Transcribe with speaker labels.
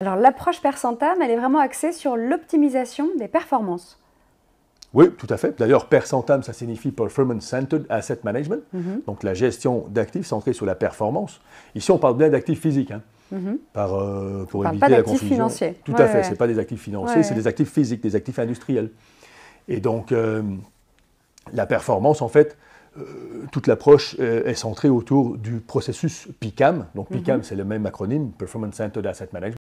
Speaker 1: Alors l'approche Percentam, elle est vraiment axée sur l'optimisation des performances.
Speaker 2: Oui, tout à fait. D'ailleurs, Percentam, ça signifie Performance Centered Asset Management, mhm. donc la gestion d'actifs centrée sur la performance. Ici, on parle bien d'actifs physiques, hein. mhm. euh, pour éviter pas la Financiers. Tout à fait, c'est pas des actifs financiers, c'est des actifs physiques, des actifs industriels. Et donc, euh, la performance, en fait, euh, toute l'approche est centrée autour du processus PICAM. Donc PICAM, mhm. c'est le même acronyme, Performance Centered Asset Management.